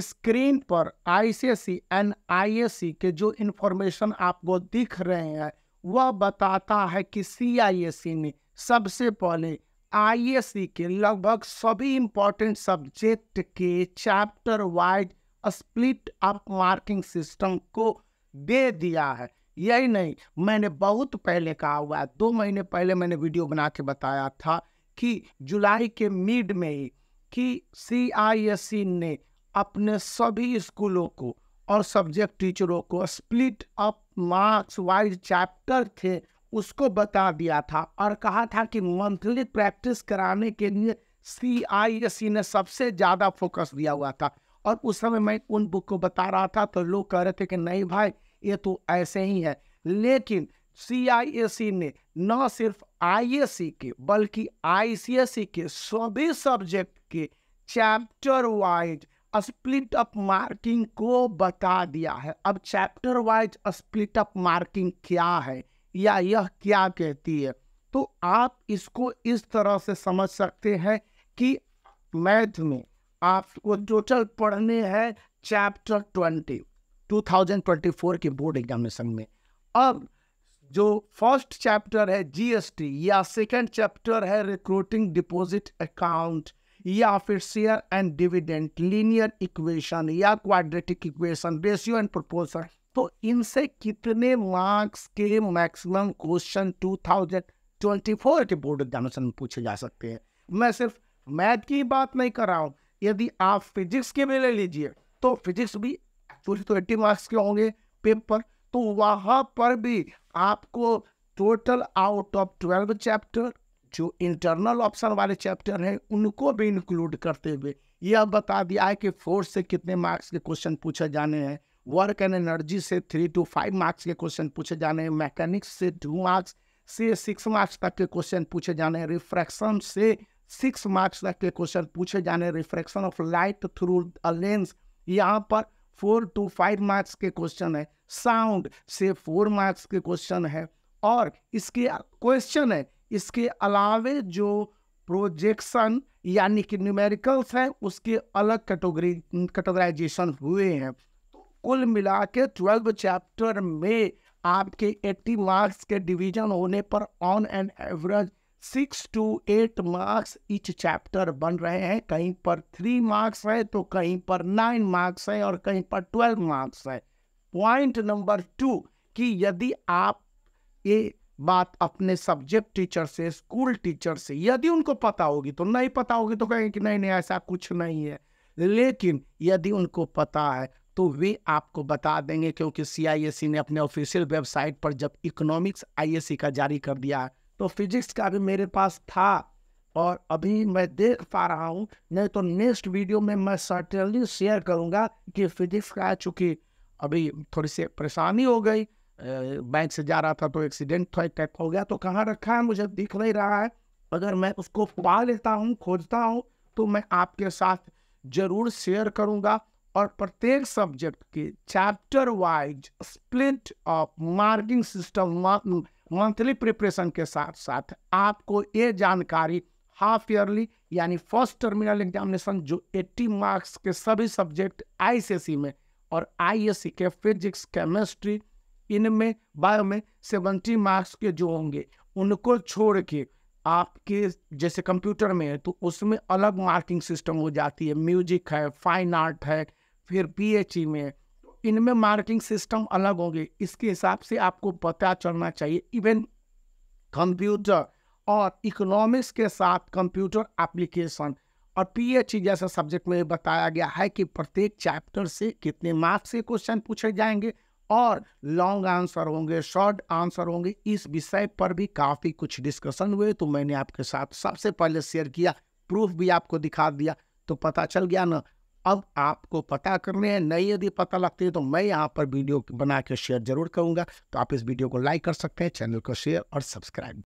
screen पर ICSC and ISC के जो इन्फॉर्मेशन आपको दिख रहे हैं वह बताता है कि सीआईएससी ने सबसे पहले आईएससी के लगभग सभी इंपॉर्टेंट सब्जेक्ट के chapter wise split up marking system को दे दिया है यही नहीं मैंने बहुत पहले कहा हुआ है दो महीने पहले मैंने वीडियो बना के बताया था कि जुलाई के मिड में ही कि सी ने अपने सभी स्कूलों को और सब्जेक्ट टीचरों को split up marks wise chapter थे उसको बता दिया था और कहा था कि मंथली प्रैक्टिस कराने के लिए सी आई एस सी ने सबसे ज़्यादा फोकस दिया हुआ था और उस समय मैं उन बुक को बता रहा था तो लोग कह रहे थे कि नहीं भाई ये तो ऐसे ही है लेकिन सी आई एस सी ने न सिर्फ आई एस सी के बल्कि आई सी एस सी के सभी सब्जेक्ट के chapter wise split up marking को बता दिया है अब chapter wise split up marking क्या है या यह क्या कहती है तो आप इसको इस तरह से समझ सकते हैं कि मैथ में आपको टोटल पढ़ने हैं chapter twenty two thousand twenty four के बोर्ड एग्जामिनेशन में अब जो फर्स्ट चैप्टर है जीएसटी या सेकंड चैप्टर है रिक्रूटिंग डिपॉजिट अकाउंट या फिर share and dividend linear equation या quadratic equation ratio and proposal तो इनसे कितने मार्क्स के मैक्सिमम क्वेश्चन 2024 के बोर्ड एग्जामिनेशन में पूछे जा सकते हैं मैं सिर्फ मैथ की बात नहीं कर रहा हूँ यदि आप फिजिक्स के भी ले लीजिए तो फिजिक्स भी एक्चुअली तो एट्टी मार्क्स के होंगे पेपर तो वहाँ पर भी आपको total out of twelve chapter जो इंटरनल ऑप्शन वाले चैप्टर हैं उनको भी इंक्लूड करते हुए यह बता दिया है कि फोर्थ से कितने मार्क्स के क्वेश्चन पूछे जाने हैं वर्क एंड एनर्जी से थ्री टू फाइव मार्क्स के क्वेश्चन पूछे जाने हैं मैकेनिक्स से टू मार्क्स से सिक्स मार्क्स तक के क्वेश्चन पूछे जाने हैं रिफ्रैक्शन से सिक्स मार्क्स तक के क्वेश्चन पूछे जाने refraction of light through a lens यहाँ पर फोर टू फाइव मार्क्स के क्वेश्चन है साउंड से फोर मार्क्स के क्वेश्चन है और इसके क्वेश्चन है इसके अलावे जो प्रोजेक्शन यानी कि न्यूमेरिकल्स हैं उसके अलग कैटोगी कैटोगाइजेशन हुए हैं तो कुल मिला के ट्वेल्व चैप्टर में आपके 80 मार्क्स के डिवीजन होने पर on an average six to eight marks each chapter बन रहे हैं कहीं पर थ्री मार्क्स है तो कहीं पर नाइन मार्क्स है और कहीं पर ट्वेल्व मार्क्स है पॉइंट नंबर टू कि यदि आप ये बात अपने सब्जेक्ट टीचर से स्कूल टीचर से यदि उनको पता होगी तो नहीं पता होगी तो कहेंगे कि नहीं नहीं ऐसा कुछ नहीं है लेकिन यदि उनको पता है तो वे आपको बता देंगे क्योंकि सी e ने अपने ऑफिशियल वेबसाइट पर जब इकोनॉमिक्स आई e का जारी कर दिया है तो फिजिक्स का भी मेरे पास था और अभी मैं देख पा रहा हूँ नहीं तो नेक्स्ट वीडियो में मैं सर्टेनली शेयर करूँगा कि फिजिक्स का चूँकि अभी थोड़ी सी परेशानी हो गई बाइक से जा रहा था तो एक्सीडेंट था एक हो गया तो कहाँ रखा है मुझे दिख नहीं रहा है अगर मैं उसको पा लेता हूँ खोजता हूँ तो मैं आपके साथ जरूर शेयर करूँगा और प्रत्येक सब्जेक्ट के chapter wise split of marking system monthly preparation के साथ साथ आपको ये जानकारी हाफ ईयरली यानी फर्स्ट टर्मिनल एग्जामिनेशन जो 80 मार्क्स के सभी सब्जेक्ट आई में और आई के फिजिक्स केमिस्ट्री इनमें बायो में सेवेंटी मार्क्स के जो होंगे उनको छोड़ के आपके जैसे कंप्यूटर में है तो उसमें अलग मार्किंग सिस्टम हो जाती है म्यूजिक है फाइन आर्ट है फिर पी में तो इनमें मार्किंग सिस्टम अलग होंगे इसके हिसाब से आपको पता चलना चाहिए इवन कंप्यूटर और इकोनॉमिक्स के साथ कंप्यूटर एप्लीकेशन और ई जैसा सब्जेक्ट में बताया गया है कि प्रत्येक चैप्टर से कितने मार्क्स के क्वेश्चन पूछे जाएंगे और लॉन्ग आंसर होंगे शॉर्ट आंसर होंगे इस विषय पर भी काफ़ी कुछ डिस्कशन हुए तो मैंने आपके साथ सबसे पहले शेयर किया प्रूफ भी आपको दिखा दिया तो पता चल गया ना अब आपको पता करने हैं नई यदि पता लगती है तो मैं यहाँ पर वीडियो बना के शेयर जरूर करूँगा तो आप इस वीडियो को लाइक कर सकते हैं चैनल को शेयर और सब्सक्राइब